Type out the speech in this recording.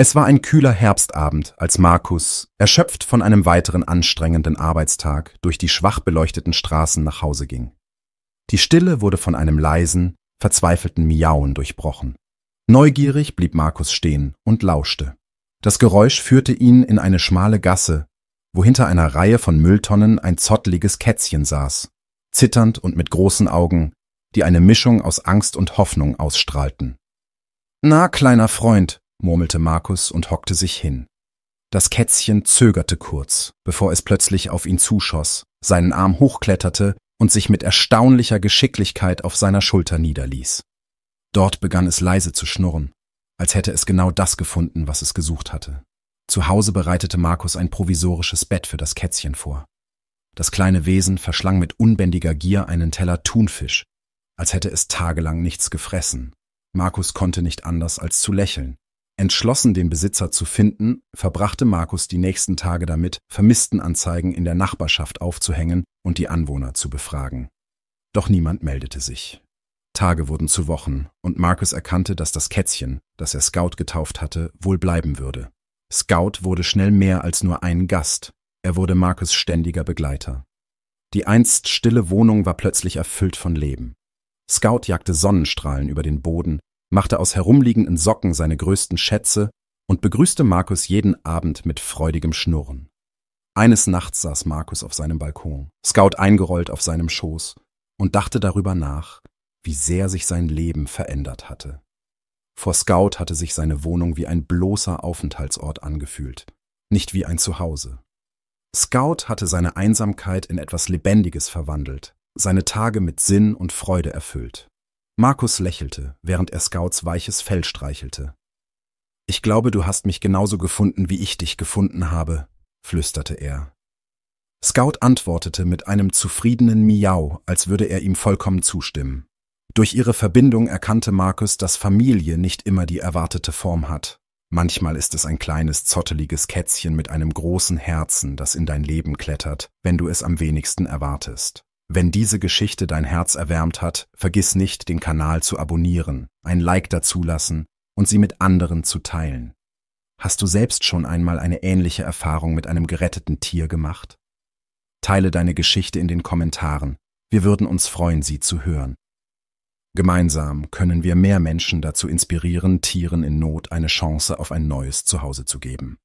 Es war ein kühler Herbstabend, als Markus, erschöpft von einem weiteren anstrengenden Arbeitstag, durch die schwach beleuchteten Straßen nach Hause ging. Die Stille wurde von einem leisen, verzweifelten Miauen durchbrochen. Neugierig blieb Markus stehen und lauschte. Das Geräusch führte ihn in eine schmale Gasse, wo hinter einer Reihe von Mülltonnen ein zottliges Kätzchen saß, zitternd und mit großen Augen, die eine Mischung aus Angst und Hoffnung ausstrahlten. Na, kleiner Freund, murmelte Markus und hockte sich hin. Das Kätzchen zögerte kurz, bevor es plötzlich auf ihn zuschoss, seinen Arm hochkletterte und sich mit erstaunlicher Geschicklichkeit auf seiner Schulter niederließ. Dort begann es leise zu schnurren, als hätte es genau das gefunden, was es gesucht hatte. Zu Hause bereitete Markus ein provisorisches Bett für das Kätzchen vor. Das kleine Wesen verschlang mit unbändiger Gier einen Teller Thunfisch, als hätte es tagelang nichts gefressen. Markus konnte nicht anders als zu lächeln. Entschlossen, den Besitzer zu finden, verbrachte Markus die nächsten Tage damit, Vermisstenanzeigen in der Nachbarschaft aufzuhängen und die Anwohner zu befragen. Doch niemand meldete sich. Tage wurden zu Wochen, und Markus erkannte, dass das Kätzchen, das er Scout getauft hatte, wohl bleiben würde. Scout wurde schnell mehr als nur ein Gast, er wurde Markus ständiger Begleiter. Die einst stille Wohnung war plötzlich erfüllt von Leben. Scout jagte Sonnenstrahlen über den Boden, machte aus herumliegenden Socken seine größten Schätze und begrüßte Markus jeden Abend mit freudigem Schnurren. Eines Nachts saß Markus auf seinem Balkon, Scout eingerollt auf seinem Schoß, und dachte darüber nach, wie sehr sich sein Leben verändert hatte. Vor Scout hatte sich seine Wohnung wie ein bloßer Aufenthaltsort angefühlt, nicht wie ein Zuhause. Scout hatte seine Einsamkeit in etwas Lebendiges verwandelt, seine Tage mit Sinn und Freude erfüllt. Markus lächelte, während er Scouts weiches Fell streichelte. Ich glaube, du hast mich genauso gefunden, wie ich dich gefunden habe, flüsterte er. Scout antwortete mit einem zufriedenen Miau, als würde er ihm vollkommen zustimmen. Durch ihre Verbindung erkannte Markus, dass Familie nicht immer die erwartete Form hat. Manchmal ist es ein kleines, zotteliges Kätzchen mit einem großen Herzen, das in dein Leben klettert, wenn du es am wenigsten erwartest. Wenn diese Geschichte dein Herz erwärmt hat, vergiss nicht, den Kanal zu abonnieren, ein Like dazulassen und sie mit anderen zu teilen. Hast du selbst schon einmal eine ähnliche Erfahrung mit einem geretteten Tier gemacht? Teile deine Geschichte in den Kommentaren. Wir würden uns freuen, sie zu hören. Gemeinsam können wir mehr Menschen dazu inspirieren, Tieren in Not eine Chance auf ein neues Zuhause zu geben.